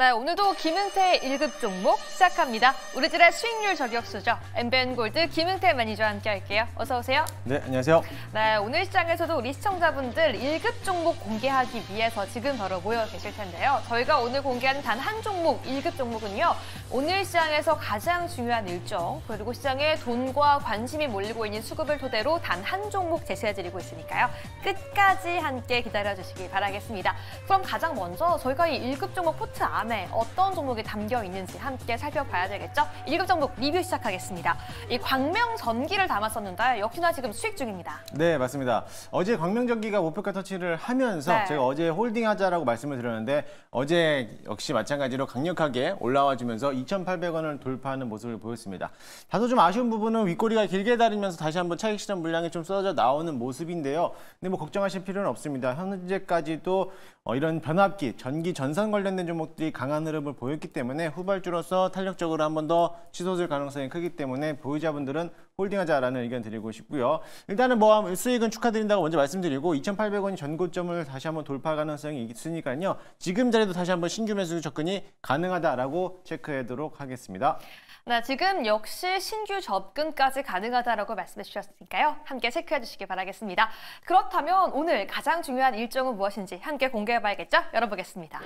네, 오늘도 김은태 의 1급 종목 시작합니다. 우리들의 수익률 저격수죠. m b n 골드 김은태 매니저와 함께 할게요. 어서 오세요. 네, 안녕하세요. 네, 오늘 시장에서도 우리 시청자분들 1급 종목 공개하기 위해서 지금 바로 모여 계실 텐데요. 저희가 오늘 공개하는 단한 종목, 1급 종목은요. 오늘 시장에서 가장 중요한 일정, 그리고 시장에 돈과 관심이 몰리고 있는 수급을 토대로 단 한 종목 제시해드리고 있으니까요. 끝까지 함께 기다려주시기 바라겠습니다. 그럼 가장 먼저 저희가 이 1급 종목 포트 암 안에 어떤 종목이 담겨 있는지 함께 살펴봐야 되겠죠? 1급 종목 리뷰 시작하겠습니다. 이 광명전기를 담았었는데 역시나 지금 수익 중입니다. 네, 맞습니다. 어제 광명전기가 목표가 터치를 하면서 네. 제가 어제 홀딩하자라고 말씀을 드렸는데 어제 역시 마찬가지로 강력하게 올라와 주면서 2,800원을 돌파하는 모습을 보였습니다. 다소 좀 아쉬운 부분은 윗꼬리가 길게 다리면서 다시 한번 차익 실현 물량이 좀 쏟아져 나오는 모습인데요. 근데 뭐 걱정하실 필요는 없습니다. 현재까지도 어, 이런 변압기, 전기 전선 관련된 종목들이 강한 흐름을 보였기 때문에 후발주로서 탄력적으로 한 번더 치솟을 가능성이 크기 때문에 보유자분들은 홀딩하자라는 의견 드리고 싶고요. 일단은 뭐 수익은 축하드린다고 먼저 말씀드리고 2,800원이 전고점을 다시 한번 돌파 가능성이 있으니까요. 지금 자리도 다시 한번 신규 매수 접근이 가능하다라고 체크하도록 하겠습니다. 네, 지금 역시 신규 접근까지 가능하다라고 말씀해 주셨으니까요. 함께 체크해 주시기 바라겠습니다. 그렇다면 오늘 가장 중요한 일정은 무엇인지 함께 공개해 봐야겠죠? 열어보겠습니다.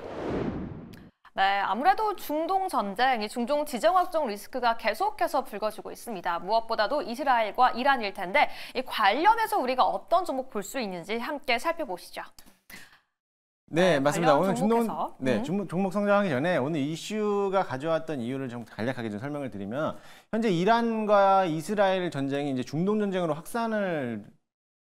네, 아무래도 중동 전쟁, 이 중동 지정학적 리스크가 계속해서 불거지고 있습니다. 무엇보다도 이스라엘과 이란일 텐데 이 관련해서 우리가 어떤 종목 볼 수 있는지 함께 살펴보시죠. 네, 네, 맞습니다. 오늘 중동 네, 음. 종목 성장하기 전에 오늘 이슈가 가져왔던 이유를 좀 간략하게 좀 설명을 드리면 현재 이란과 이스라엘 전쟁이 이제 중동 전쟁으로 확산을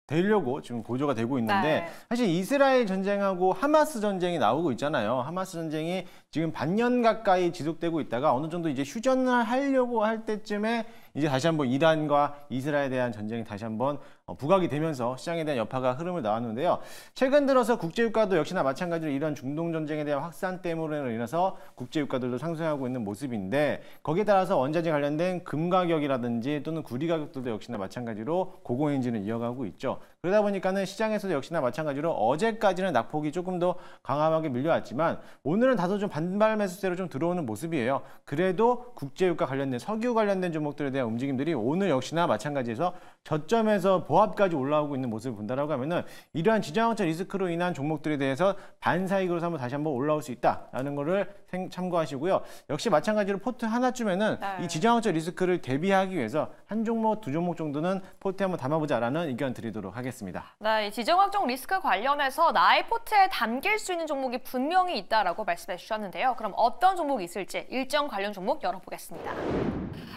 되려고 지금 고조가 되고 있는데 네. 사실 이스라엘 전쟁하고 하마스 전쟁이 나오고 있잖아요. 하마스 전쟁이 지금 반년 가까이 지속되고 있다가 어느 정도 이제 휴전을 하려고 할 때쯤에 이제 다시 한번 이란과 이스라엘에 대한 전쟁이 다시 한번 어, 부각이 되면서 시장에 대한 여파가 흐름을 나왔는데요. 최근 들어서 국제유가도 역시나 마찬가지로 이런 중동 전쟁에 대한 확산 때문으로 인해서 국제유가들도 상승하고 있는 모습인데 거기에 따라서 원자재 관련된 금 가격이라든지 또는 구리 가격들도 역시나 마찬가지로 고공행진을 이어가고 있죠. 그러다 보니까는 시장에서도 역시나 마찬가지로 어제까지는 낙폭이 조금 더 강하게 함 밀려왔지만 오늘은 다소 좀 반발 매수세로 좀 들어오는 모습이에요. 그래도 국제유가 관련된 석유 관련된 종목들에 대한 움직임들이 오늘 역시나 마찬가지에서 저점에서 보합까지 올라오고 있는 모습을 본다라고 하면은 이러한 지정학적 리스크로 인한 종목들에 대해서 반사익으로 한번 다시 한번 올라올 수 있다라는 거를 참고하시고요. 역시 마찬가지로 포트 하나쯤에는 네. 이 지정학적 리스크를 대비하기 위해서 한 종목, 두 종목 정도는 포트에 한번 담아보자라는 의견 드리도록 하겠습니다. 네, 이 지정학적 리스크 관련해서 나의 포트에 담길 수 있는 종목이 분명히 있다라고 말씀해 주셨는데요. 그럼 어떤 종목이 있을지 일정 관련 종목 열어보겠습니다.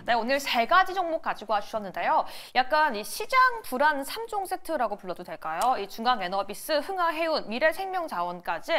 네, 오늘 제가 가지 종목 가지고 와주셨는데요. 약간 이 시장 불안 3종 세트라고 불러도 될까요? 이 중앙에너비스, 흥아해운, 미래생명자원까지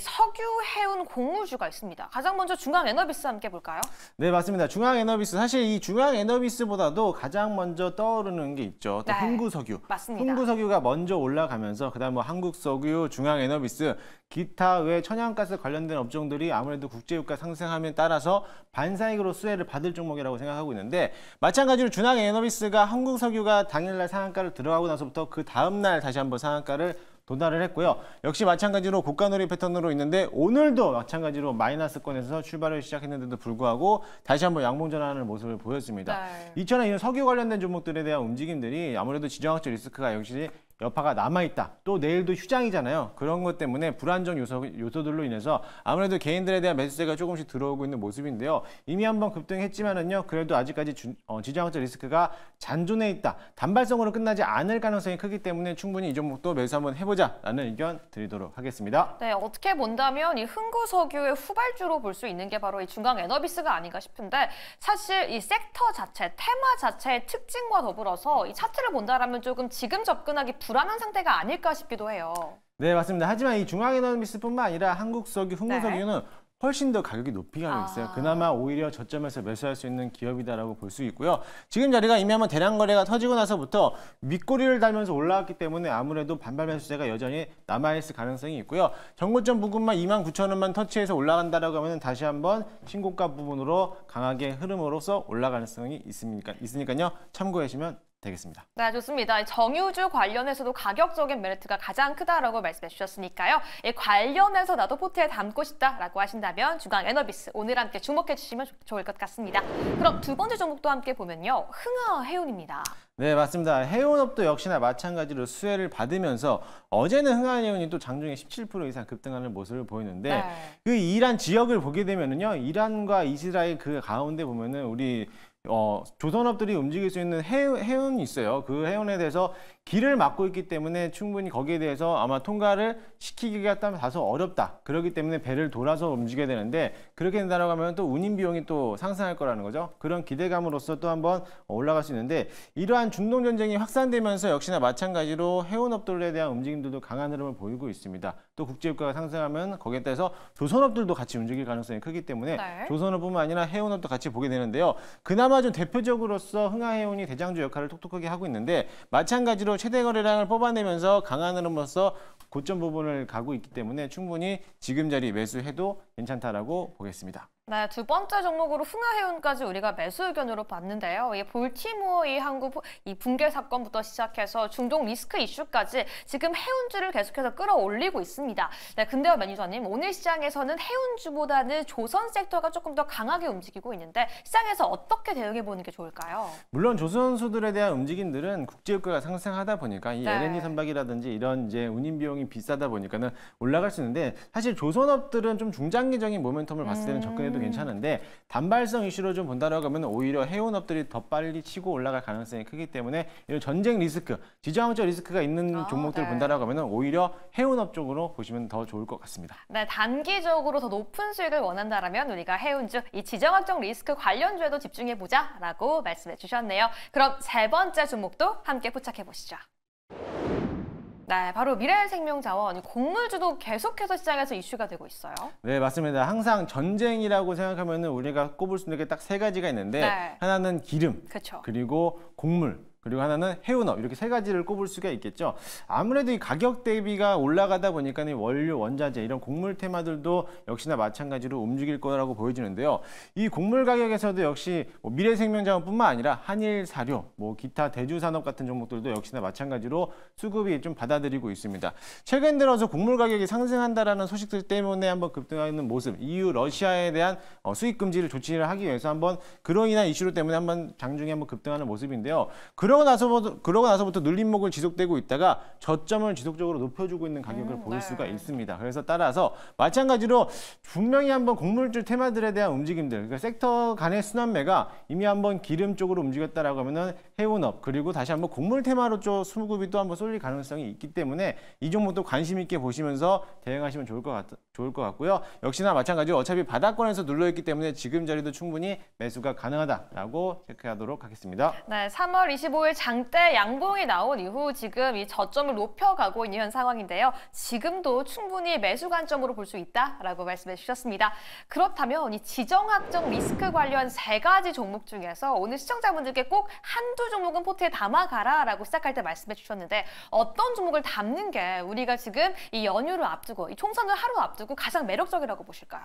석유해운 공모주가 있습니다. 가장 먼저 중앙에너비스 함께 볼까요? 네, 맞습니다. 중앙에너비스 사실 이 중앙에너비스보다도 가장 먼저 떠오르는 게 있죠. 또 네, 흥구석유. 맞습니다. 흥구석유가 먼저 올라가면서 그다음 뭐 한국석유, 중앙에너비스, 기타 외 천연가스 관련된 업종들이 아무래도 국제유가 상승하면 따라서 반사익으로 수혜를 받을 종목이라고 생각하고 있는데 마찬가지로 중앙 에너비스가 한국 석유가 당일날 상한가를 들어가고 나서부터 그 다음날 다시 한번 상한가를 도달을 했고요. 역시 마찬가지로 고가놀이 패턴으로 있는데 오늘도 마찬가지로 마이너스권에서 출발을 시작했는데도 불구하고 다시 한번 양봉전환하는 모습을 보였습니다. 네. 이처럼 이런 석유 관련된 종목들에 대한 움직임들이 아무래도 지정학적 리스크가 역시 여파가 남아있다. 또 내일도 휴장이잖아요. 그런 것 때문에 불안정 요소, 요소들로 인해서 아무래도 개인들에 대한 매수세가 조금씩 들어오고 있는 모습인데요. 이미 한번 급등했지만은요. 그래도 아직까지 주, 어, 지정학적 리스크가 잔존해 있다. 단발성으로 끝나지 않을 가능성이 크기 때문에 충분히 이 종목도 매수 한번 해보자라는 의견 드리도록 하겠습니다. 네, 어떻게 본다면 이 흥구석유의 후발주로 볼 수 있는 게 바로 이 중앙 에너비스가 아닌가 싶은데 사실 이 섹터 자체, 테마 자체의 특징과 더불어서 이 차트를 본다라면 조금 지금 접근하기 불안한 상태가 아닐까 싶기도 해요. 네, 맞습니다. 하지만 이 중앙에너미스뿐만 아니라 한국석유, 흥국석유는 네. 훨씬 더 가격이 높이 가고 있어요. 아. 그나마 오히려 저점에서 매수할 수 있는 기업이다라고 볼 수 있고요. 지금 자리가 이미 한번 대량 거래가 터지고 나서부터 윗꼬리를 달면서 올라왔기 때문에 아무래도 반발 매수세가 여전히 남아있을 가능성이 있고요. 정고점 부근만 2만 9천 원만 터치해서 올라간다라고 하면 다시 한번 신고가 부분으로 강하게 흐름으로써 올라가 가능성이 있으니까, 있으니까요. 참고하시면 되겠습니다. 네, 좋습니다. 정유주 관련해서도 가격적인 메리트가 가장 크다라고 말씀해 주셨으니까요. 관련해서 나도 포트에 담고 싶다라고 하신다면 주앙 에너비스 오늘 함께 주목해 주시면 좋을 것 같습니다. 그럼 두 번째 종목도 함께 보면요. 흥아 해운입니다. 네, 맞습니다. 해운업도 역시나 마찬가지로 수혜를 받으면서 어제는 흥한해운이 또 장중에 17% 이상 급등하는 모습을 보이는데 네. 그 이란 지역을 보게 되면은요. 이란과 이스라엘 그 가운데 보면은 우리 어, 조선업들이 움직일 수 있는 해운, 이 있어요. 그 해운에 대해서 길을 막고 있기 때문에 충분히 거기에 대해서 아마 통과를 시키기가 다소 어렵다. 그렇기 때문에 배를 돌아서 움직여야 되는데 그렇게 된다고 하면 또 운임 비용이 또 상승할 거라는 거죠. 그런 기대감으로써또 한번 올라갈 수 있는데 이러한 중동 전쟁이 확산되면서 역시나 마찬가지로 해운업들에 대한 움직임들도 강한 흐름을 보이고 있습니다. 또 국제유가가 상승하면 거기에 따라서 조선업들도 같이 움직일 가능성이 크기 때문에 네. 조선업뿐만 아니라 해운업도 같이 보게 되는데요. 그나마 알마존 대표적으로서 흥하해운이 대장주 역할을 톡톡하게 하고 있는데 마찬가지로 최대 거래량을 뽑아내면서 강한으로서 고점 부분을 가고 있기 때문에 충분히 지금 자리 매수해도 괜찮다라고 보겠습니다. 네, 두 번째 종목으로 흥하해운까지 우리가 매수 의견으로 봤는데요. 이 볼티모어 이 항구 이 붕괴 사건부터 시작해서 중동 리스크 이슈까지 지금 해운주를 계속해서 끌어올리고 있습니다. 네, 근데요, 매니저님, 오늘 시장에서는 해운주보다는 조선 섹터가 조금 더 강하게 움직이고 있는데 시장에서 어떻게 대응해 보는 게 좋을까요? 물론 조선수들에 대한 움직임들은 국제유가가 상승하다 보니까 이 네. LNG 선박이라든지 이런 이제 운임 비용이 비싸다 보니까는 올라갈 수 있는데 사실 조선업들은 좀 중장기적인 모멘텀을 봤을 때는 음... 접근해도 해 음. 괜찮은데 단발성 이슈로 좀 본다라고 하면 오히려 해운업들이 더 빨리 치고 올라갈 가능성이 크기 때문에 이런 전쟁 리스크, 지정학적 리스크가 있는 어, 아, 종목들을 네. 본다라고 하면 오히려 해운업 쪽으로 보시면 더 좋을 것 같습니다. 네, 단기적으로 더 높은 수익을 원한다라면 우리가 해운주 이 지정학적 리스크 관련주에도 집중해보자라고 말씀해 주셨네요. 그럼 세 번째 종목도 함께 포착해 보시죠. 네, 바로 미래생명자원 곡물주도 계속해서 시장에서 이슈가 되고 있어요. 네, 맞습니다. 항상 전쟁이라고 생각하면 우리가 꼽을 수 있는 게 딱 세 가지가 있는데 네. 하나는 기름, 그쵸. 그리고 곡물, 그리고 하나는 해운업 이렇게 세 가지를 꼽을 수가 있겠죠. 아무래도 이 가격 대비가 올라가다 보니까 이 원료, 원자재 이런 곡물 테마들도 역시나 마찬가지로 움직일 거라고 보여지는데요. 이 곡물 가격에서도 역시 뭐 미래생명자원뿐만 아니라 한일 사료, 뭐 기타 대주 산업 같은 종목들도 역시나 마찬가지로 수급이 좀 받아들이고 있습니다. 최근 들어서 곡물 가격이 상승한다라는 소식들 때문에 한번 급등하는 모습, EU 러시아에 대한 어, 수입 금지를 조치를 하기 위해서 한번 그로 인한 이슈로 때문에 한번 장중에 한번 급등하는 모습인데요. 그런 그러고 나서부터 그러고 나서부터 눌림목을 지속되고 있다가 저점을 지속적으로 높여주고 있는 가격을 음, 보일 네. 수가 있습니다. 그래서 따라서 마찬가지로 분명히 한번 곡물줄 테마들에 대한 움직임들, 그러니까 섹터 간의 순환매가 이미 한번 기름 쪽으로 움직였다라고 하면은 해운업 그리고 다시 한번 곡물 테마로 쪽 수급이 또 한번 쏠릴 가능성이 있기 때문에 이 종목도 관심 있게 보시면서 대응하시면 좋을 것 같, 아요 좋을 것 같고요. 역시나 마찬가지로 어차피 바닥권에서 눌러있기 때문에 지금 자리도 충분히 매수가 가능하다라고 체크하도록 하겠습니다. 네, 3월 25일 장대 양봉이 나온 이후 지금 이 저점을 높여가고 있는 현 상황인데요. 지금도 충분히 매수 관점으로 볼 수 있다라고 말씀해 주셨습니다. 그렇다면 이 지정학적 리스크 관련 세 가지 종목 중에서 오늘 시청자분들께 꼭 한두 종목은 포트에 담아가라라고 시작할 때 말씀해 주셨는데 어떤 종목을 담는 게 우리가 지금 이 연휴를 앞두고 이 총선을 하루 앞두고 누구 가장 매력적이라고 보실까요?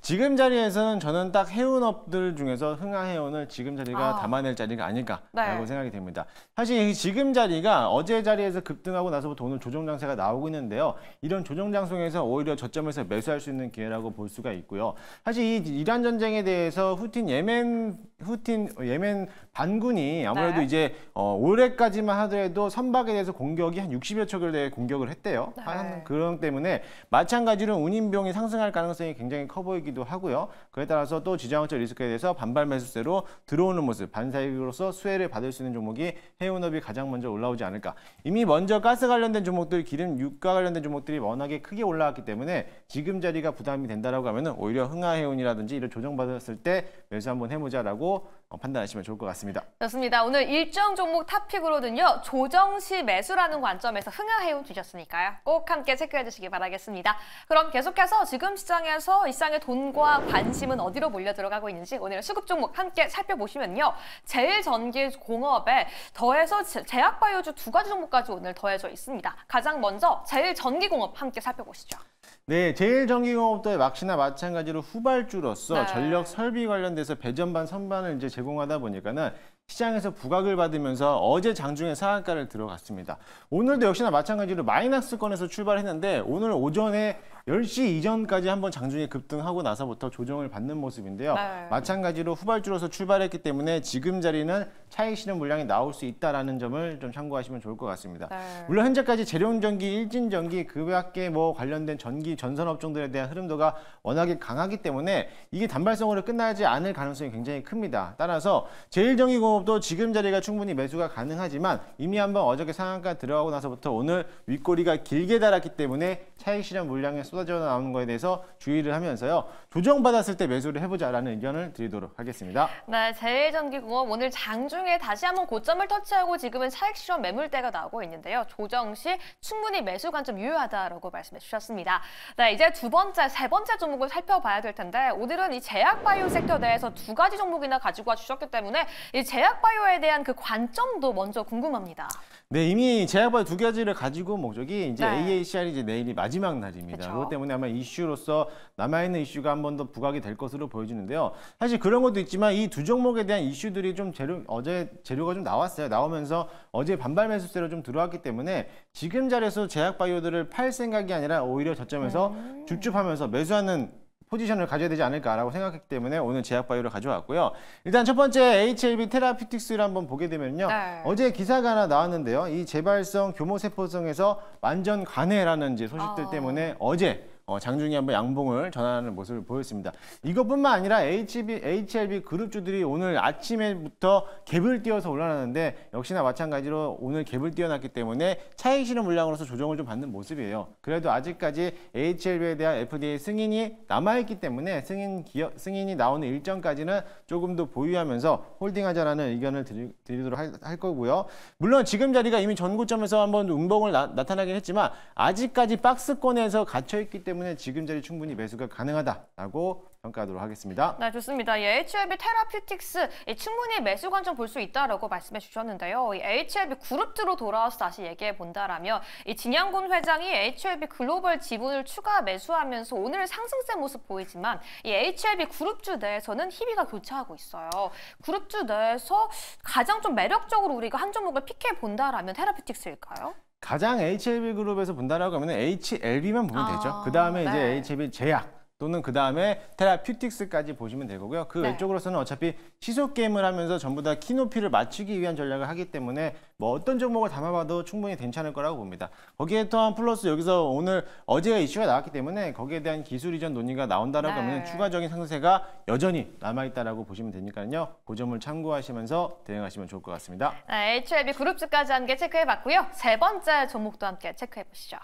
지금 자리에서는 저는 딱 해운업들 중에서 흥하해운을 지금 자리가 아. 담아낼 자리가 아닐까라고 네. 생각이 됩니다. 사실 지금 자리가 어제 자리에서 급등하고 나서부터 오늘 조정 장세가 나오고 있는데요. 이런 조정 장성에서 오히려 저점에서 매수할 수 있는 기회라고 볼 수가 있고요. 사실 이 이란 전쟁에 대해서 후틴 예멘 후틴 예멘 반군이 아무래도 네. 이제 어, 올해까지만 하더라도 선박에 대해서 공격이 한 60여 척을 대 공격을 했대요. 네. 한 그런 때문에 마찬가지로 운임 흑인 비용이 상승할 가능성이 굉장히 커 보이기도 하고요. 그에 따라서 또 지정학적 리스크에 대해서 반발 매수세로 들어오는 모습, 반사익으로서 수혜를 받을 수 있는 종목이 해운업이 가장 먼저 올라오지 않을까. 이미 먼저 가스 관련된 종목들, 기름, 유가 관련된 종목들이 워낙에 크게 올라왔기 때문에 지금 자리가 부담이 된다라 하면 오히려 흥하해운이라든지 이런 조정받았을 때 매수 한번 해보자라고 어, 판단하시면 좋을 것 같습니다. 좋습니다. 오늘 일정 종목 탑픽으로는요. 조정 시 매수라는 관점에서 흥하해운 주셨으니까요. 꼭 함께 체크해 주시기 바라겠습니다. 그럼 계속해서 지금 시장에서 일상의 돈과 관심은 어디로 몰려 들어가고 있는지 오늘 수급 종목 함께 살펴보시면요. 제일전기공업에 더해서 제약바이오주 두 가지 종목까지 오늘 더해져 있습니다. 가장 먼저 제일전기공업 함께 살펴보시죠. 네, 제일전기공업도의 막시나 마찬가지로 후발주로서 네. 전력 설비 관련돼서 배전반, 선반을 이제 제공하다 보니까는 시장에서 부각을 받으면서 어제 장중에 상한가를 들어갔습니다. 오늘도 역시나 마찬가지로 마이너스권에서 출발했는데 오늘 오전에 10시 이전까지 한번 장중에 급등하고 나서부터 조정을 받는 모습인데요. 네. 마찬가지로 후발주로서 출발했기 때문에 지금 자리는 차익 실현 물량이 나올 수 있다라는 점을 좀 참고하시면 좋을 것 같습니다. 네. 물론 현재까지 재룡전기, 일진전기 그 밖에 뭐 관련된 전기 전선 업종들에 대한 흐름도가 워낙에 강하기 때문에 이게 단발성으로 끝나지 않을 가능성이 굉장히 큽니다. 따라서 제일정기공업도 지금 자리가 충분히 매수가 가능하지만 이미 한번 어저께 상한가 들어가고 나서부터 오늘 윗꼬리가 길게 달았기 때문에 차익 실현 물량에서 쏟아져 나오는 거에 대해서 주의를 하면서요. 조정받았을 때 매수를 해보자라는 의견을 드리도록 하겠습니다. 네, 제일전기공업 오늘 장중에 다시 한번 고점을 터치하고 지금은 차익 실현 매물대가 나오고 있는데요. 조정 시 충분히 매수 관점 유효하다라고 말씀해 주셨습니다. 네, 이제 두 번째, 세 번째 종목을 살펴봐야 될 텐데 오늘은 이 제약바이오 섹터 내에서 두 가지 종목이나 가지고 와 주셨기 때문에 이 제약바이오에 대한 그 관점도 먼저 궁금합니다. 네, 이미 제약바이오 두 가지를 가지고 목적이 이제 네. AACR이 이제 내일이 마지막 날입니다. 그쵸. 그렇 때문에 아마 이슈로서 남아있는 이슈가 한 번 더 부각이 될 것으로 보여지는데요. 사실 그런 것도 있지만 이 두 종목에 대한 이슈들이 좀 재료, 어제 재료가 좀 나왔어요. 나오면서 어제 반발 매수세로 좀 들어왔기 때문에 지금 자리에서 제약바이오들을 팔 생각이 아니라 오히려 저점에서 네. 줍줍하면서 매수하는 포지션을 가져야 되지 않을까라고 생각했기 때문에 오늘 제약바이오를 가져왔고요. 일단 첫 번째 HLB 테라피틱스를 한번 보게 되면요. 네. 어제 기사가 하나 나왔는데요. 이 재발성 교모세포성에서 완전 간해라는 이제 소식들 어... 때문에 어제 어, 장중에 한번 양봉을 전환하는 모습을 보였습니다. 이것뿐만 아니라 HB, HLB 그룹주들이 오늘 아침에부터 갭을 띄어서 올라나는데 역시나 마찬가지로 오늘 갭을 띄어놨기 때문에 차익 실현 물량으로서 조정을 좀 받는 모습이에요. 그래도 아직까지 HLB에 대한 FDA 승인이 남아있기 때문에 승인 기업, 승인이 나오는 일정까지는 조금 더 보유하면서 홀딩하자라는 의견을 드리, 도록 할, 할, 거고요. 물론 지금 자리가 이미 전고점에서 한번 운봉을 나, 타나긴 했지만 아직까지 박스권에서 갇혀있기 때문에 때문에 지금 자리 충분히 매수가 가능하다라고 평가하도록 하겠습니다. 네, 좋습니다. 예, HLB 테라퓨틱스 예, 충분히 매수 관점 볼 수 있다라고 말씀해 주셨는데요. 이 HLB 그룹트로 돌아와서 다시 얘기해 본다라며 이 진양곤 회장이 HLB 글로벌 지분을 추가 매수하면서 오늘 상승세 모습 보이지만 이 HLB 그룹주 내에서는 희비가 교차하고 있어요. 그룹주 내에서 가장 좀 매력적으로 우리가 한 종목을 픽해 본다라면 테라퓨틱스일까요? 가장 HLB 그룹에서 본다라고 하면 HLB만 보면 아, 되죠. 그 다음에 이제 네. HLB 제약, 또는 그 다음에 테라퓨틱스까지 보시면 될 거고요. 그 네. 왼쪽으로서는 어차피 시속 게임을 하면서 전부 다 키높이를 맞추기 위한 전략을 하기 때문에 뭐 어떤 종목을 담아봐도 충분히 괜찮을 거라고 봅니다. 거기에 또한 플러스 여기서 오늘 어제가 이슈가 나왔기 때문에 거기에 대한 기술 이전 논의가 나온다라고 네. 하면 추가적인 상세가 여전히 남아있다라고 보시면 되니까요. 그 점을 참고하시면서 대응하시면 좋을 것 같습니다. 네, HLB 그룹주까지 한개 체크해봤고요. 세 번째 종목도 함께 체크해보시죠.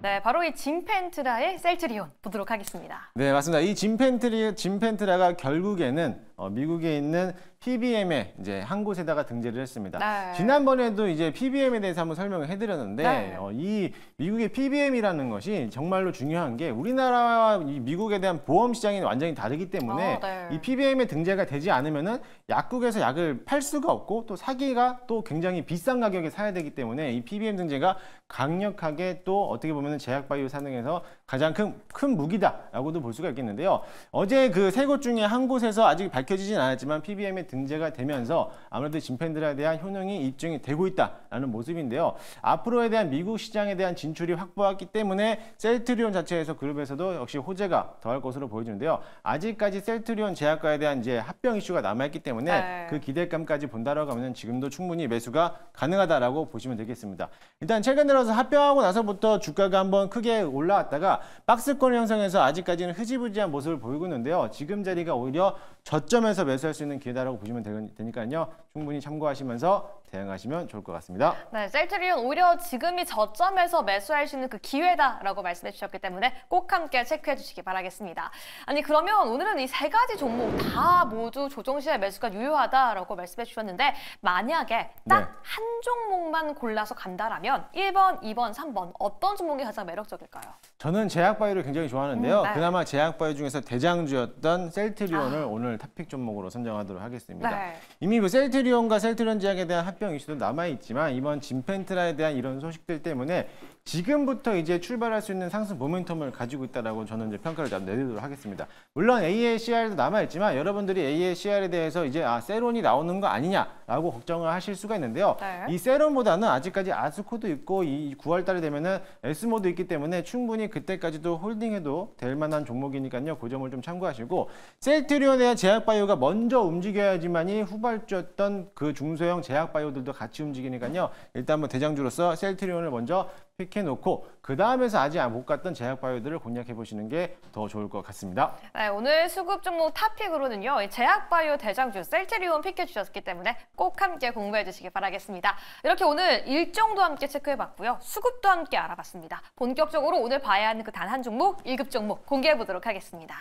네, 바로 이 짐펜트라의 셀트리온 보도록 하겠습니다. 네, 맞습니다. 이 짐펜트리, 짐펜트라가 결국에는 어, 미국에 있는 PBM에 이제 한 곳에다가 등재를 했습니다. 네. 지난번에도 이제 PBM에 대해서 한번 설명을 해드렸는데 네. 어, 이 미국의 PBM이라는 것이 정말로 중요한 게 우리나라와 미국에 대한 보험 시장이 완전히 다르기 때문에 어, 네. 이 PBM에 등재가 되지 않으면은 약국에서 약을 팔 수가 없고 또 사기가 또 굉장히 비싼 가격에 사야 되기 때문에 이 PBM 등재가 강력하게 또 어떻게 보면 제약 바이오 산업에서 가장 큰, 큰 무기다라고도 볼 수가 있겠는데요. 어제 그 세 곳 중에 한 곳에서 아직 밝혀지진 않았지만 p b m 의 등재가 되면서 아무래도 진펜들에 대한 효능이 입증이 되고 있다라는 모습인데요. 앞으로에 대한 미국 시장에 대한 진출이 확보하기 때문에 셀트리온 자체에서 그룹에서도 역시 호재가 더할 것으로 보여지는데요. 아직까지 셀트리온 제약과에 대한 이제 합병 이슈가 남아있기 때문에 네. 그 기대감까지 본다라고 하면 지금도 충분히 매수가 가능하다라고 보시면 되겠습니다. 일단 최근 들어서 합병하고 나서부터 주가가 한번 크게 올라왔다가 박스권 형성에서 아직까지는 흐지부지한 모습을 보이고 있는데요. 지금 자리가 오히려 저점에서 매수할 수 있는 기회다라고 보시면 되니까요. 충분히 참고하시면서 대응하시면 좋을 것 같습니다. 네, 셀트리온 오히려 지금이 저점에서 매수할 수 있는 그 기회다라고 말씀해 주셨기 때문에 꼭 함께 체크해 주시기 바라겠습니다. 아니 그러면 오늘은 이 세 가지 종목 다 모두 조정 시에 매수가 유효하다라고 말씀해 주셨는데 만약에 딱한 네. 종목만 골라서 간다라면 1번, 2번, 3번 어떤 종목이 가장 매력적일까요? 저는 제약바이오를 굉장히 좋아하는데요. 음, 네. 그나마 제약바이오 중에서 대장주였던 셀트리온을 아. 오늘 오늘 탑픽 종목으로 선정하도록 하겠습니다. 네. 이미 그 셀트리온과 셀트리온 지역에 대한 합병 이슈도 남아있지만 이번 진펜트라에 대한 이런 소식들 때문에 지금부터 이제 출발할 수 있는 상승 모멘텀을 가지고 있다라고 저는 이제 평가를 내리도록 하겠습니다. 물론 AACR도 남아있지만 여러분들이 AACR에 대해서 이제 아 세론이 나오는 거 아니냐라고 걱정을 하실 수가 있는데요. 네. 이 세론보다는 아직까지 아스코도 있고 이 9월 달에 되면은 에모도 있기 때문에 충분히 그때까지도 홀딩해도 될 만한 종목이니까요. 그 점을 좀 참고하시고 셀트리온에 대한 제약바이오가 먼저 움직여야지만이 후발주였던 그 중소형 제약바이오들도 같이 움직이니까요. 일단 뭐 대장주로서 셀트리온을 먼저 픽해놓고 그 다음에서 아직 못 갔던 제약바이오들을 공략해보시는 게 더 좋을 것 같습니다. 네, 오늘 수급 종목 탑픽으로는요. 제약바이오 대장주 셀트리온 픽해주셨기 때문에 꼭 함께 공부해주시기 바라겠습니다. 이렇게 오늘 일정도 함께 체크해봤고요. 수급도 함께 알아봤습니다. 본격적으로 오늘 봐야 하는 그 단 한 종목, 일급 종목 공개해보도록 하겠습니다.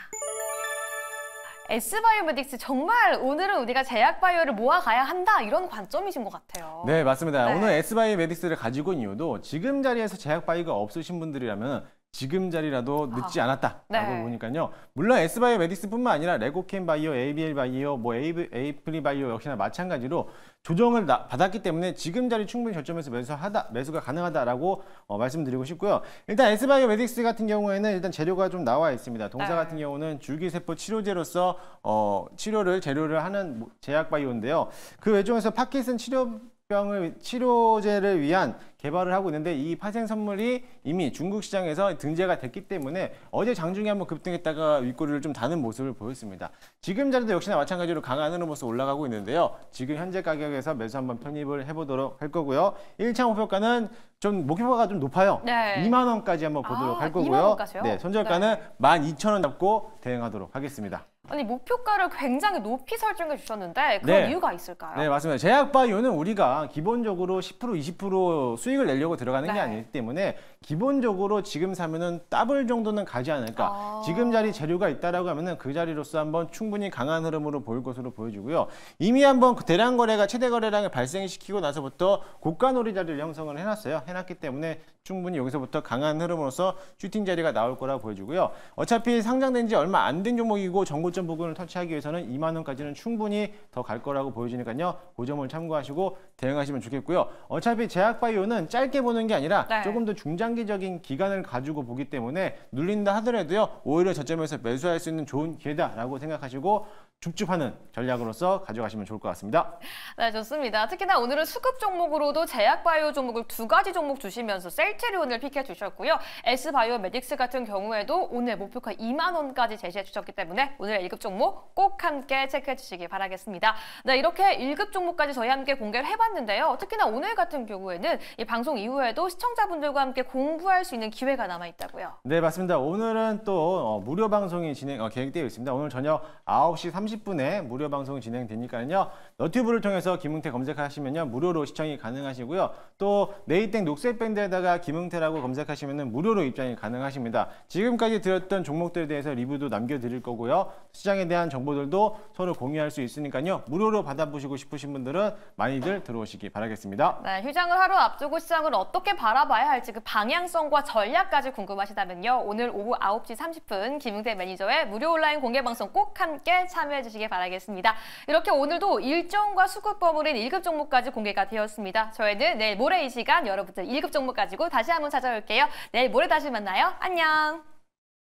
S바이오메딕스 정말 오늘은 우리가 제약바이오를 모아가야 한다 이런 관점이신 것 같아요. 네 맞습니다. 네. 오늘 S바이오메딕스를 가지고 온 이유도 지금 자리에서 제약바이오가 없으신 분들이라면 지금 자리라도 아. 늦지 않았다라고 아, 네. 보니까요. 물론 S바이오 메딕스뿐만 아니라 레고캔 바이오, ABL 바이오, 뭐 에이프리 바이오 역시나 마찬가지로 조정을 나, 받았기 때문에 지금 자리 충분히 절점에서 매수하다, 매수가 가능하다라고 어, 말씀드리고 싶고요. 일단 에스바이오메딕스 같은 경우에는 일단 재료가 좀 나와 있습니다. 동사 네. 같은 경우는 줄기세포 치료제로서 어, 치료를 재료를 하는 뭐 제약바이오인데요. 그 외중에서 파킨슨 치료 병을 치료제를 위한 개발을 하고 있는데 이 파생 선물이 이미 중국 시장에서 등재가 됐기 때문에 어제 장중에 한번 급등했다가 윗꼬리를 좀 다는 모습을 보였습니다. 지금 자리도 역시나 마찬가지로 강한 흐름으로서 올라가고 있는데요. 지금 현재 가격에서 매수 한번 편입을 해보도록 할 거고요. 1차 목표가는 좀 목표가가 좀 높아요. 네. 2만 원까지 한번 보도록 아, 할 거고요. 네, 손절가는 네. 12,000원 잡고 대응하도록 하겠습니다. 아니 목표가를 굉장히 높이 설정해 주셨는데 그런 네. 이유가 있을까요? 네 맞습니다. 제약 바이오는 우리가 기본적으로 10% 20% 수익을 내려고 들어가는 네. 게 아니기 때문에 기본적으로 지금 사면은 더블 정도는 가지 않을까. 아... 지금 자리 재료가 있다라고 하면은 그 자리로서 한번 충분히 강한 흐름으로 보일 것으로 보여지고요. 이미 한번 그 대량 거래가 최대 거래량을 발생시키고 나서부터 고가 놀이 자리를 형성을 해놨어요. 해놨기 때문에 충분히 여기서부터 강한 흐름으로서 슈팅 자리가 나올 거라 고 보여지고요. 어차피 상장된 지 얼마 안 된 종목이고 정고점 부근을 터치하기 위해서는 2만 원까지는 충분히 더 갈 거라고 보여지니까요. 그 점을 참고하시고 대응하시면 좋겠고요. 어차피 제약바이오는 짧게 보는 게 아니라 네. 조금 더 중장 중장기적인 기간을 가지고 보기 때문에 눌린다 하더라도요. 오히려 저점에서 매수할 수 있는 좋은 기회다라고 생각하시고 줍줍하는 전략으로서 가져가시면 좋을 것 같습니다. 네, 좋습니다. 특히나 오늘은 수급 종목으로도 제약바이오 종목을 두 가지 종목 주시면서 셀트리온을 픽해 주셨고요. S바이오 메딕스 같은 경우에도 오늘 목표가 2만 원까지 제시해 주셨기 때문에 오늘 1급 종목 꼭 함께 체크해 주시기 바라겠습니다. 네, 이렇게 1급 종목까지 저희 함께 공개를 해봤는데요. 특히나 오늘 같은 경우에는 이 방송 이후에도 시청자분들과 함께 공부할 수 있는 기회가 남아있다고요. 네, 맞습니다. 오늘은 또 어, 무료 방송이 진행 어, 계획되어 있습니다. 오늘 저녁 9시 30 30분에 무료 방송이 진행되니까요. 너튜브를 통해서 김흥태검색하시면 무료로 시청이 가능하시고요. 또 네이땡 녹색밴드에다가 김흥태라고 검색하시면 무료로 입장이 가능하십니다. 지금까지 들었던 종목들에 대해서 리뷰도 남겨드릴 거고요. 시장에 대한 정보들도 서로 공유할 수 있으니까요. 무료로 받아보시고 싶으신 분들은 많이들 들어오시기 바라겠습니다. 네, 휴장을 하루 앞두고 시장을 어떻게 바라봐야 할지 그 방향성과 전략까지 궁금하시다면요. 오늘 오후 9시 30분 김흥태 매니저의 무료 온라인 공개 방송 꼭 함께 참여 해 참여해 주시길 바라겠습니다. 이렇게 오늘도 일정과 수급 범위인 1급 종목까지 공개가 되었습니다. 저희는 내일 모레 이 시간 여러분들 1급 종목 가지고 다시 한번 찾아올게요. 내일 모레 다시 만나요. 안녕.